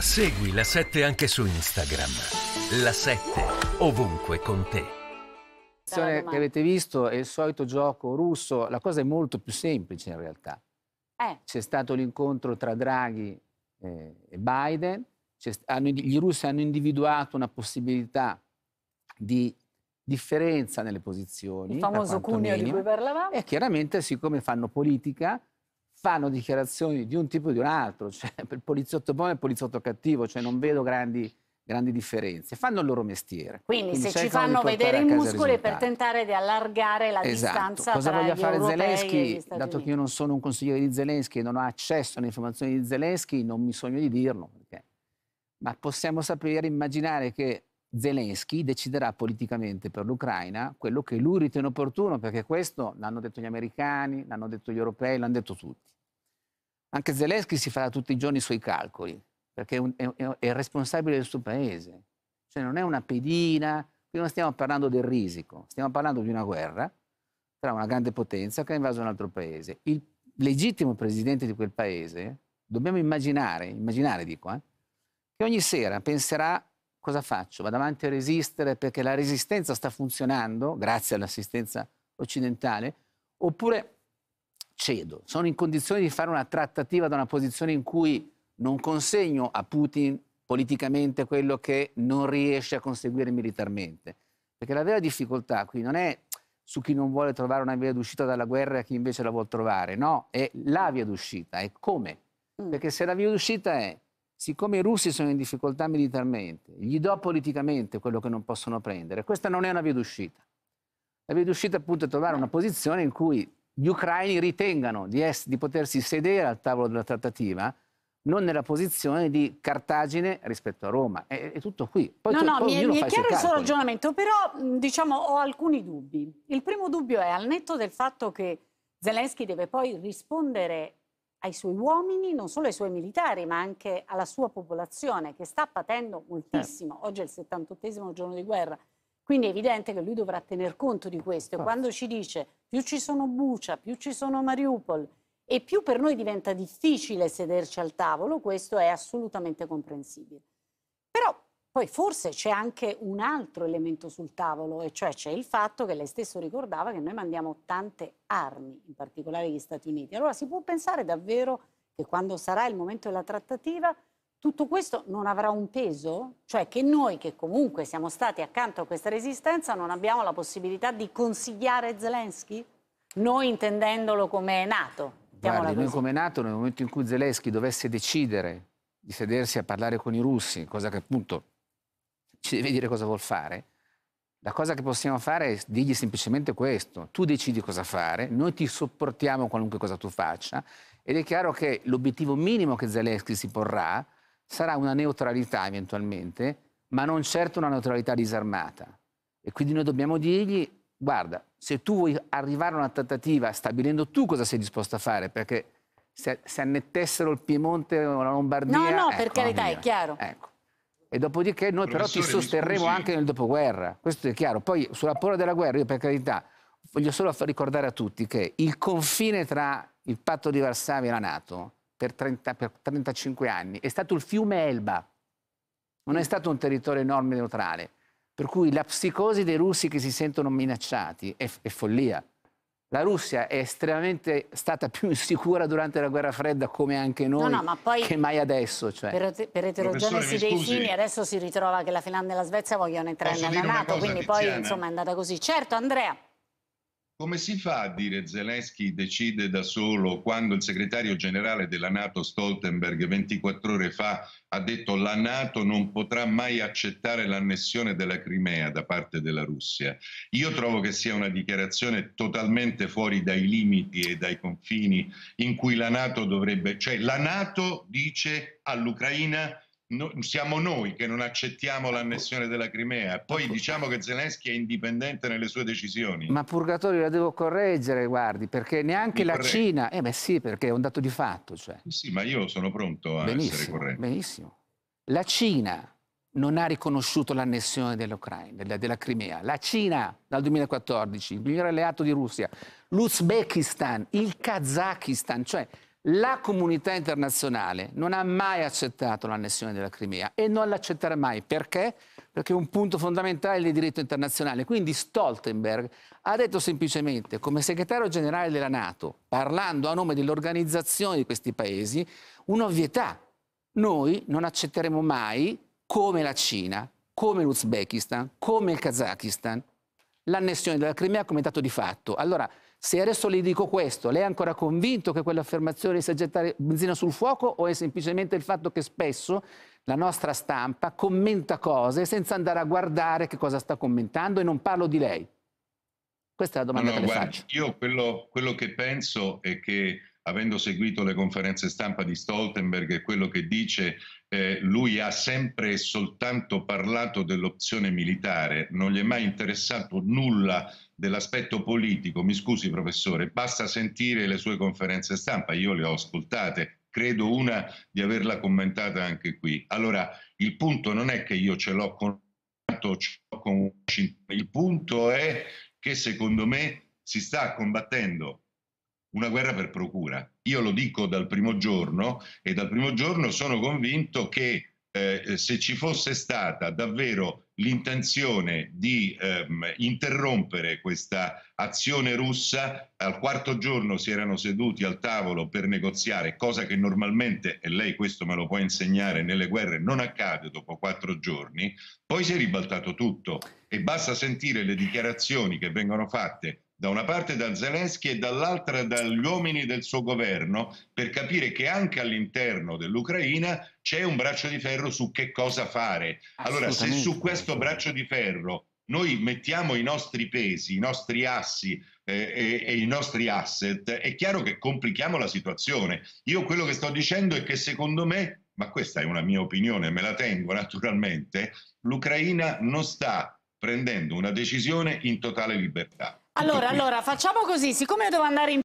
Segui la 7 anche su Instagram. La 7 ovunque con te. La che avete visto è il solito gioco russo, la cosa è molto più semplice in realtà. Eh. C'è stato l'incontro tra Draghi eh, e Biden, hanno, gli russi hanno individuato una possibilità di differenza nelle posizioni. Il famoso cuneo di cui parlavamo. E chiaramente, siccome fanno politica, fanno dichiarazioni di un tipo o di un altro, cioè il poliziotto buono e il poliziotto cattivo, cioè non vedo grandi, grandi differenze, fanno il loro mestiere. Quindi, Quindi se ci fanno vedere i muscoli per tentare di allargare la esatto. distanza Cosa voglia fare Zelensky? Dato che io non sono un consigliere di Zelensky e non ho accesso alle informazioni di Zelensky, non mi sogno di dirlo. Perché... Ma possiamo sapere, immaginare che Zelensky deciderà politicamente per l'Ucraina quello che lui ritiene opportuno, perché questo l'hanno detto gli americani, l'hanno detto gli europei, l'hanno detto tutti. Anche Zelensky si farà tutti i giorni i suoi calcoli, perché è, è, è responsabile del suo paese. Cioè non è una pedina, qui non stiamo parlando del risico, stiamo parlando di una guerra tra una grande potenza che ha invaso un altro paese. Il legittimo presidente di quel paese, dobbiamo immaginare, immaginare dico, eh, che ogni sera penserà cosa faccio? Vado avanti a resistere perché la resistenza sta funzionando, grazie all'assistenza occidentale, oppure cedo, sono in condizione di fare una trattativa da una posizione in cui non consegno a Putin politicamente quello che non riesce a conseguire militarmente. Perché la vera difficoltà qui non è su chi non vuole trovare una via d'uscita dalla guerra e chi invece la vuole trovare, no, è la via d'uscita, è come. Mm. Perché se la via d'uscita è siccome i russi sono in difficoltà militarmente, gli do politicamente quello che non possono prendere, questa non è una via d'uscita. La via d'uscita appunto è trovare una posizione in cui gli ucraini ritengano di, es- di potersi sedere al tavolo della trattativa non nella posizione di Cartagine rispetto a Roma. È, è tutto qui. Poi no, tu, no, poi mi, è, mi è chiaro il suo ragionamento, però diciamo ho alcuni dubbi. Il primo dubbio è, al netto del fatto che Zelensky deve poi rispondere ai suoi uomini, non solo ai suoi militari, ma anche alla sua popolazione che sta patendo moltissimo. Eh. Oggi è il 78 giorno di guerra, quindi è evidente che lui dovrà tener conto di questo. E certo. quando ci dice più ci sono Bucia, più ci sono Mariupol e più per noi diventa difficile sederci al tavolo, questo è assolutamente comprensibile. Però poi forse c'è anche un altro elemento sul tavolo, e cioè c'è il fatto che lei stesso ricordava che noi mandiamo tante armi, in particolare gli Stati Uniti. Allora si può pensare davvero che quando sarà il momento della trattativa tutto questo non avrà un peso? Cioè che noi che comunque siamo stati accanto a questa resistenza non abbiamo la possibilità di consigliare Zelensky? Noi intendendolo come NATO. Guardi, noi come NATO nel momento in cui Zelensky dovesse decidere di sedersi a parlare con i russi, cosa che appunto ci deve dire cosa vuol fare. La cosa che possiamo fare è dirgli semplicemente questo, tu decidi cosa fare, noi ti sopportiamo qualunque cosa tu faccia ed è chiaro che l'obiettivo minimo che Zelensky si porrà sarà una neutralità eventualmente, ma non certo una neutralità disarmata. E quindi noi dobbiamo dirgli, guarda, se tu vuoi arrivare a una trattativa stabilendo tu cosa sei disposto a fare, perché se, se annettessero il Piemonte o la Lombardia... No, no, ecco, per carità, è chiaro. Ecco. E dopodiché noi però ti sosterremo anche nel dopoguerra, questo è chiaro. Poi sulla paura della guerra, io per carità, voglio solo ricordare a tutti che il confine tra il patto di Varsavia e la Nato per, 30, per 35 anni è stato il fiume Elba, non è stato un territorio enorme neutrale. Per cui la psicosi dei russi che si sentono minacciati è, è follia la Russia è estremamente stata più insicura durante la guerra fredda, come anche noi, no, no, poi, che mai adesso. Cioè. Per, per eterogenesi dei fini, adesso si ritrova che la Finlandia e la Svezia vogliono entrare nella Nato, quindi poi insomma, è andata così. Certo, Andrea. Come si fa a dire Zelensky decide da solo quando il segretario generale della Nato Stoltenberg 24 ore fa ha detto la Nato non potrà mai accettare l'annessione della Crimea da parte della Russia? Io trovo che sia una dichiarazione totalmente fuori dai limiti e dai confini in cui la Nato dovrebbe, cioè la Nato dice all'Ucraina No, siamo noi che non accettiamo l'annessione della Crimea. Poi diciamo che Zelensky è indipendente nelle sue decisioni. Ma Purgatorio la devo correggere, guardi, perché neanche Mi la correggo. Cina... Eh beh sì, perché è un dato di fatto. Cioè. Sì, ma io sono pronto a benissimo, essere corretto. Benissimo. La Cina non ha riconosciuto l'annessione dell'Ucraina, della, della, Crimea. La Cina dal 2014, il migliore alleato di Russia, l'Uzbekistan, il Kazakistan, cioè la comunità internazionale non ha mai accettato l'annessione della Crimea e non l'accetterà mai. Perché? Perché è un punto fondamentale del diritto internazionale. Quindi Stoltenberg ha detto semplicemente, come segretario generale della Nato, parlando a nome dell'organizzazione di questi paesi, un'ovvietà. Noi non accetteremo mai, come la Cina, come l'Uzbekistan, come il Kazakistan, l'annessione della Crimea come dato di fatto. Allora, se adesso le dico questo, lei è ancora convinto che quell'affermazione sia gettare benzina sul fuoco o è semplicemente il fatto che spesso la nostra stampa commenta cose senza andare a guardare che cosa sta commentando e non parlo di lei? Questa è la domanda no, no, che guarda, le faccio. Io quello, quello, che penso è che avendo seguito le conferenze stampa di Stoltenberg e quello che dice, eh, lui ha sempre e soltanto parlato dell'opzione militare, non gli è mai interessato nulla dell'aspetto politico. Mi scusi professore, basta sentire le sue conferenze stampa, io le ho ascoltate, credo una di averla commentata anche qui. Allora, il punto non è che io ce l'ho con, ce l'ho Washington, il punto è che secondo me si sta combattendo una guerra per procura. Io lo dico dal primo giorno e dal primo giorno sono convinto che eh, se ci fosse stata davvero l'intenzione di ehm, interrompere questa azione russa, al quarto giorno si erano seduti al tavolo per negoziare, cosa che normalmente, e lei questo me lo può insegnare, nelle guerre non accade dopo quattro giorni, poi si è ribaltato tutto e basta sentire le dichiarazioni che vengono fatte da una parte da Zelensky e dall'altra dagli uomini del suo governo per capire che anche all'interno dell'Ucraina c'è un braccio di ferro su che cosa fare. Allora, se su questo braccio di ferro noi mettiamo i nostri pesi, i nostri assi eh, e, e, i nostri asset, è chiaro che complichiamo la situazione. Io quello che sto dicendo è che secondo me, ma questa è una mia opinione, me la tengo naturalmente, l'Ucraina non sta prendendo una decisione in totale libertà. Allora, allora, facciamo così, siccome devo andare in